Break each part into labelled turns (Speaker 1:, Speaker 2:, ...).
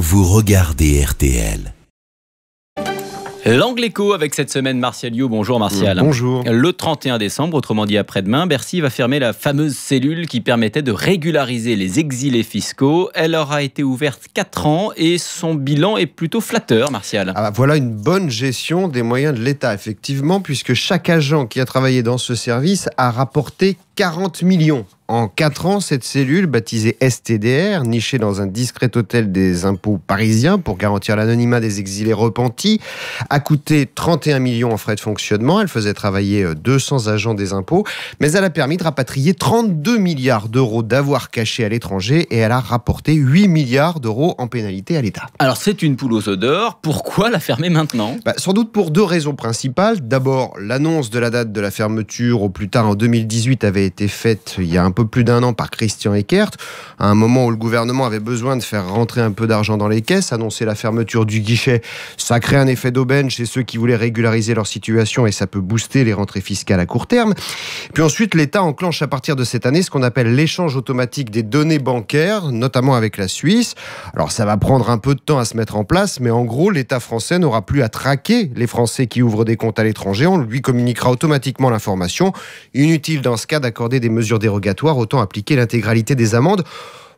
Speaker 1: vous regardez RTL. L'angle écho avec cette semaine Martial You. Bonjour Martial. Mm, bonjour. Le 31 décembre, autrement dit après-demain, Bercy va fermer la fameuse cellule qui permettait de régulariser les exilés fiscaux. Elle aura été ouverte
Speaker 2: 4 ans et son bilan
Speaker 1: est plutôt flatteur, Martial.
Speaker 2: Ah, bah, voilà une bonne gestion des moyens de l'État, effectivement, puisque chaque agent qui a travaillé dans ce service a rapporté 40 millions. En 4 ans, cette cellule, baptisée STDR, nichée dans un discret hôtel des impôts parisiens pour garantir l'anonymat des exilés repentis, a coûté 31 millions en frais de fonctionnement. Elle faisait travailler 200 euh, agents des impôts, mais elle a permis de rapatrier 32 milliards d'euros d'avoir cachés à l'étranger et elle a rapporté 8 milliards d'euros en pénalité à l'État. Alors c'est une poule aux odeurs, pourquoi la fermer maintenant bah, Sans doute pour deux raisons principales. D'abord, l'annonce de la date de la fermeture au plus tard en 2018 avait été faite il y a un peu plus d'un an par Christian Eckert, à un moment où le gouvernement avait besoin de faire rentrer un peu d'argent dans les caisses, annoncer la fermeture du guichet, ça crée un effet d'aubaine chez ceux qui voulaient régulariser leur situation et ça peut booster les rentrées fiscales à court terme. Puis ensuite, l'État enclenche à partir de cette année ce qu'on appelle l'échange automatique des données bancaires, notamment avec la Suisse. Alors ça va prendre un peu de temps à se mettre en place, mais en gros, l'État français n'aura plus à traquer les Français qui ouvrent des comptes à l'étranger. On lui communiquera automatiquement l'information. Inutile dans ce cas des mesures dérogatoires, autant appliquer l'intégralité des amendes.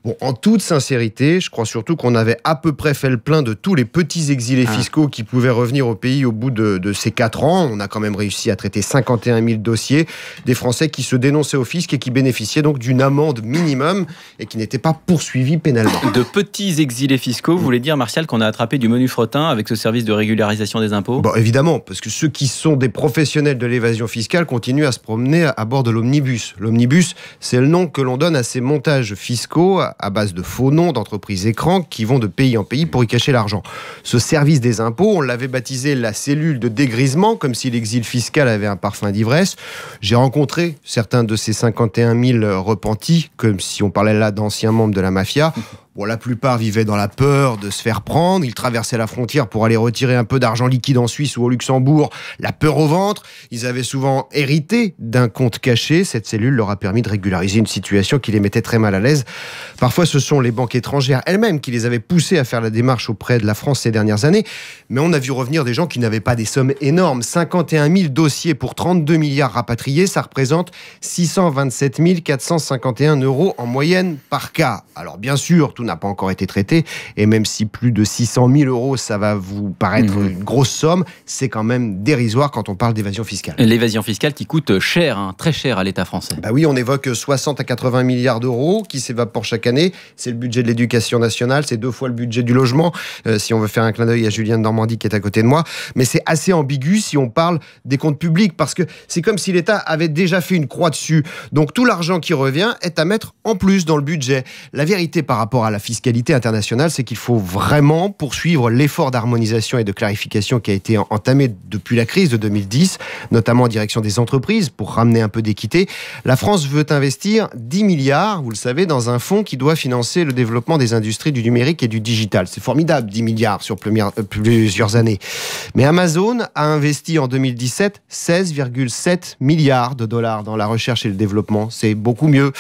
Speaker 2: Bon, en toute sincérité, je crois surtout qu'on avait à peu près fait le plein de tous les petits exilés ah. fiscaux qui pouvaient revenir au pays au bout de, ces 4 ans. On a quand même réussi à traiter 51 000 dossiers des Français qui se dénonçaient au fisc et qui bénéficiaient donc d'une amende minimum et qui n'étaient pas poursuivis pénalement. De petits exilés
Speaker 1: fiscaux, vous voulez dire, Martial, qu'on a attrapé du menu frottin avec ce service de régularisation des impôts Bon,
Speaker 2: bah, évidemment, parce que ceux qui sont des professionnels de l'évasion fiscale continuent à se promener à bord de l'omnibus. L'omnibus, c'est le nom que l'on donne à ces montages fiscaux à, base de faux noms d'entreprises écrans qui vont de pays en pays pour y cacher l'argent. Ce service des impôts, on l'avait baptisé la cellule de dégrisement, comme si l'exil fiscal avait un parfum d'ivresse. J'ai rencontré certains de ces 51 000 repentis, comme si on parlait là d'anciens membres de la mafia la plupart vivaient dans la peur de se faire prendre. Ils traversaient la frontière pour aller retirer un peu d'argent liquide en Suisse ou au Luxembourg. La peur au ventre. Ils avaient souvent hérité d'un compte caché. Cette cellule leur a permis de régulariser une situation qui les mettait très mal à l'aise. Parfois, ce sont les banques étrangères elles-mêmes qui les avaient poussés à faire la démarche auprès de la France ces dernières années. Mais on a vu revenir des gens qui n'avaient pas des sommes énormes. 51 000 dossiers pour 32 milliards rapatriés, ça représente 627 451 euros en moyenne par cas. Alors, bien sûr, tout n'a pas encore été traité. Et même si plus de 600 000 euros, ça va vous paraître mhm. une grosse somme, c'est quand même dérisoire quand on parle d'évasion fiscale.
Speaker 1: L'évasion fiscale qui coûte cher, hein, très cher à l'État français. Bah
Speaker 2: oui, on évoque 60 à 80 milliards d'euros qui s'évaporent chaque année. C'est le budget de l'éducation nationale, c'est deux fois le budget du logement, euh, si on veut faire un clin d'œil à Julien de Normandie qui est à côté de moi. Mais c'est assez ambigu si on parle des comptes publics, parce que c'est comme si l'État avait déjà fait une croix dessus. Donc tout l'argent qui revient est à mettre en plus dans le budget. La vérité par rapport à à la fiscalité internationale, c'est qu'il faut vraiment poursuivre l'effort d'harmonisation et de clarification qui a été entamé depuis la crise de 2010, notamment en direction des entreprises, pour ramener un peu d'équité. La France veut investir 10 milliards, vous le savez, dans un fonds qui doit financer le développement des industries du numérique et du digital. C'est formidable, 10 milliards sur euh, plusieurs années. Mais Amazon a investi en 2017 16,7 milliards de dollars dans la recherche et le développement. C'est beaucoup mieux.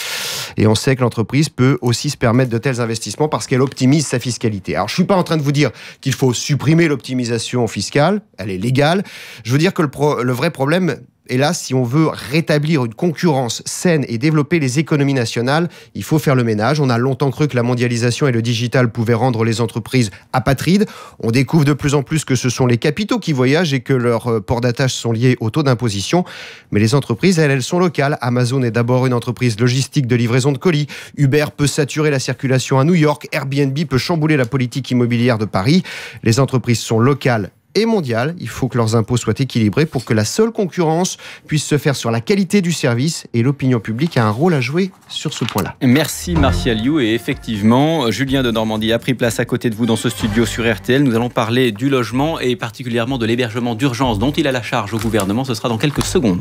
Speaker 2: Et on sait que l'entreprise peut aussi se permettre de tels investissements parce qu'elle optimise sa fiscalité. Alors, je suis pas en train de vous dire qu'il faut supprimer l'optimisation fiscale, elle est légale. Je veux dire que le, le vrai problème, et là, si on veut rétablir une concurrence saine et développer les économies nationales, il faut faire le ménage. On a longtemps cru que la mondialisation et le digital pouvaient rendre les entreprises apatrides. On découvre de plus en plus que ce sont les capitaux qui voyagent et que leurs euh, ports d'attache sont liés au taux d'imposition. Mais les entreprises, elles, elles sont locales. Amazon est d'abord une entreprise logistique de livraison de colis. Uber peut saturer la circulation à New York. Airbnb peut chambouler la politique immobilière de Paris. Les entreprises sont locales et mondiale. Il faut que leurs impôts soient équilibrés pour que la seule concurrence puisse se faire sur la qualité du service et l'opinion publique a un rôle à jouer sur ce point-là.
Speaker 1: Merci Martial You et effectivement, Julien de Normandie a pris place à côté de vous dans ce studio sur RTL. Nous allons parler du logement et particulièrement de l'hébergement d'urgence dont il a la charge au gouvernement. Ce sera dans quelques secondes.